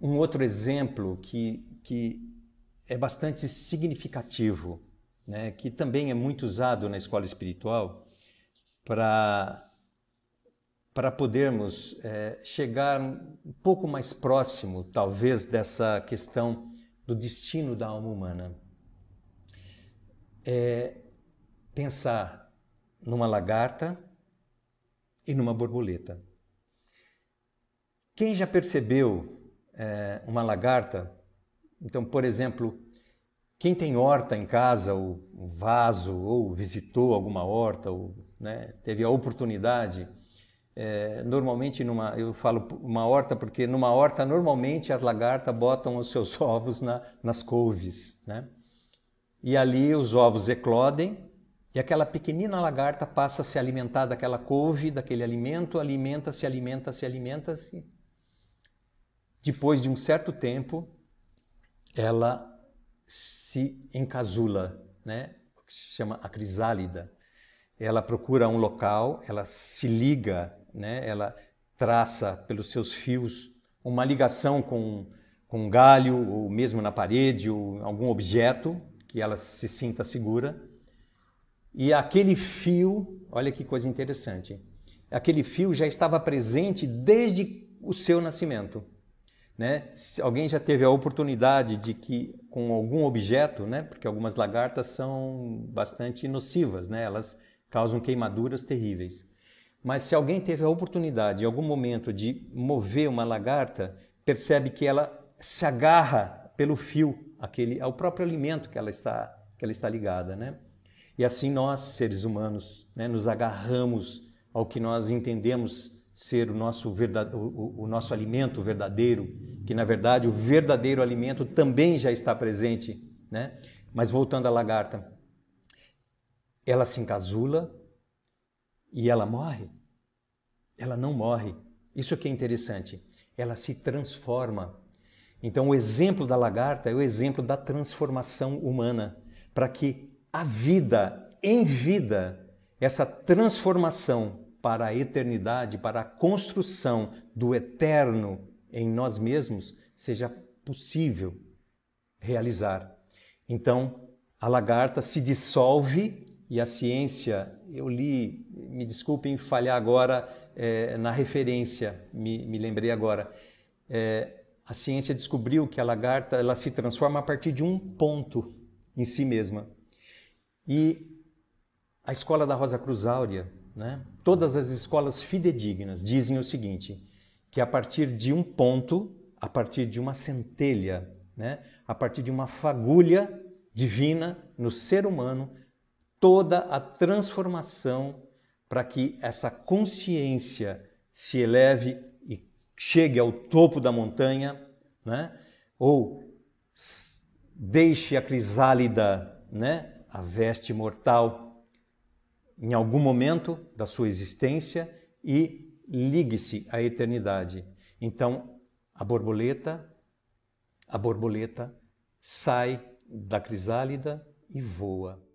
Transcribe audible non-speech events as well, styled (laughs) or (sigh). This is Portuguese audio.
Um outro exemplo que, que é bastante significativo, né, que também é muito usado na escola espiritual para podermos é, chegar um pouco mais próximo, talvez, dessa questão do destino da alma humana. É pensar numa lagarta e numa borboleta. Quem já percebeu é, uma lagarta. Então, por exemplo, quem tem horta em casa, ou um vaso, ou visitou alguma horta, ou né, teve a oportunidade, é, normalmente numa, eu falo uma horta porque numa horta normalmente as lagartas botam os seus (laughs) ovos na, nas couves, né? E ali os ovos eclodem e aquela pequenina lagarta passa a se alimentar daquela couve, daquele alimento, alimenta-se, alimenta-se, alimenta-se depois de um certo tempo, ela se encasula, né? O que se chama a crisálida. Ela procura um local, ela se liga, né? Ela traça pelos seus fios uma ligação com, com um galho, ou mesmo na parede, ou algum objeto que ela se sinta segura. E aquele fio, olha que coisa interessante, aquele fio já estava presente desde o seu nascimento. Né? Se alguém já teve a oportunidade de que com algum objeto, né? porque algumas lagartas são bastante nocivas, né? elas causam queimaduras terríveis. Mas se alguém teve a oportunidade, em algum momento, de mover uma lagarta, percebe que ela se agarra pelo fio, aquele, ao próprio alimento que ela está, que ela está ligada. Né? E assim nós, seres humanos, né? nos agarramos ao que nós entendemos ser o nosso, verdade, o, nosso alimento verdadeiro, que na verdade o verdadeiro alimento também já está presente. Né? Mas voltando à lagarta, ela se encasula e ela morre. Ela não morre. Isso que é interessante. Ela se transforma. Então, o exemplo da lagarta é o exemplo da transformação humana, para que a vida, em vida, essa transformação para a eternidade, para a construção do eterno em nós mesmos, seja possível realizar. Então, a lagarta se dissolve e a ciência, eu li, me desculpem falhar agora é, na referência, me, me lembrei agora. É, a ciência descobriu que a lagarta ela se transforma a partir de um ponto em si mesma. E a escola da Rosa Cruz Áurea né? todas as escolas fidedignas dizem o seguinte, que a partir de um ponto, a partir de uma centelha, né? a partir de uma fagulha divina no ser humano, toda a transformação para que essa consciência se eleve e chegue ao topo da montanha, né? ou deixe a crisálida, né? a veste mortal em algum momento da sua existência e ligue-se à eternidade. Então, a borboleta, a borboleta sai da crisálida e voa.